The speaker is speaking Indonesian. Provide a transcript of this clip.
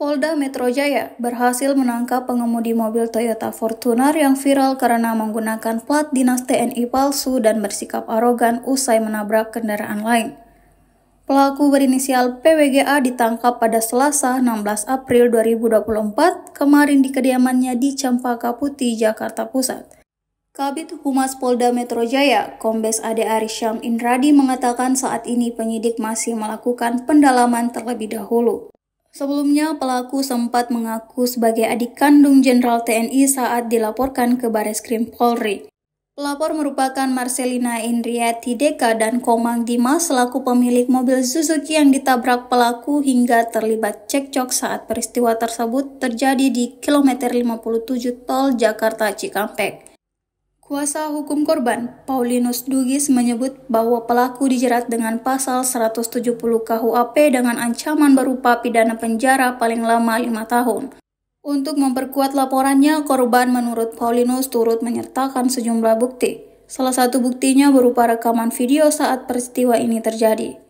Polda Metro Jaya berhasil menangkap pengemudi mobil Toyota Fortuner yang viral karena menggunakan plat dinas TNI palsu dan bersikap arogan usai menabrak kendaraan lain. Pelaku berinisial PWGA ditangkap pada Selasa 16 April 2024 kemarin di kediamannya di Cempaka Putih, Jakarta Pusat. Kabit Humas Polda Metro Jaya, Kombes Ade Arisham Indradi mengatakan saat ini penyidik masih melakukan pendalaman terlebih dahulu. Sebelumnya, pelaku sempat mengaku sebagai adik kandung Jenderal TNI saat dilaporkan ke Baris Krim Polri. Pelapor merupakan Marcelina Indriati Deka dan Komang Dimas selaku pemilik mobil Suzuki yang ditabrak pelaku hingga terlibat cekcok saat peristiwa tersebut terjadi di kilometer 57 tol Jakarta Cikampek. Kuasa hukum korban, Paulinus Dugis menyebut bahwa pelaku dijerat dengan pasal 170 KUHP dengan ancaman berupa pidana penjara paling lama lima tahun. Untuk memperkuat laporannya, korban menurut Paulinus turut menyertakan sejumlah bukti. Salah satu buktinya berupa rekaman video saat peristiwa ini terjadi.